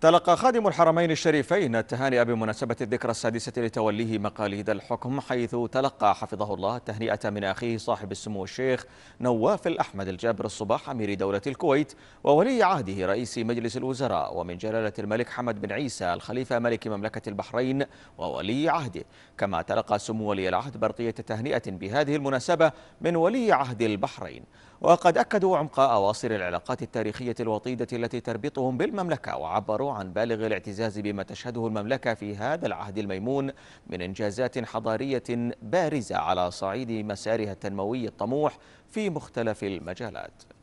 تلقى خادم الحرمين الشريفين التهانئ بمناسبة الذكرى السادسة لتوليه مقاليد الحكم حيث تلقى حفظه الله التهنئة من أخيه صاحب السمو الشيخ نواف الأحمد الجابر الصباح أمير دولة الكويت وولي عهده رئيس مجلس الوزراء ومن جلالة الملك حمد بن عيسى الخليفة ملك مملكة البحرين وولي عهده كما تلقى سمو ولي العهد برقية تهنئة بهذه المناسبة من ولي عهد البحرين وقد أكدوا عمق أواصر العلاقات التاريخية الوطيدة التي تربطهم بالمملكة وعبروا عن بالغ الاعتزاز بما تشهده المملكة في هذا العهد الميمون من إنجازات حضارية بارزة على صعيد مسارها التنموي الطموح في مختلف المجالات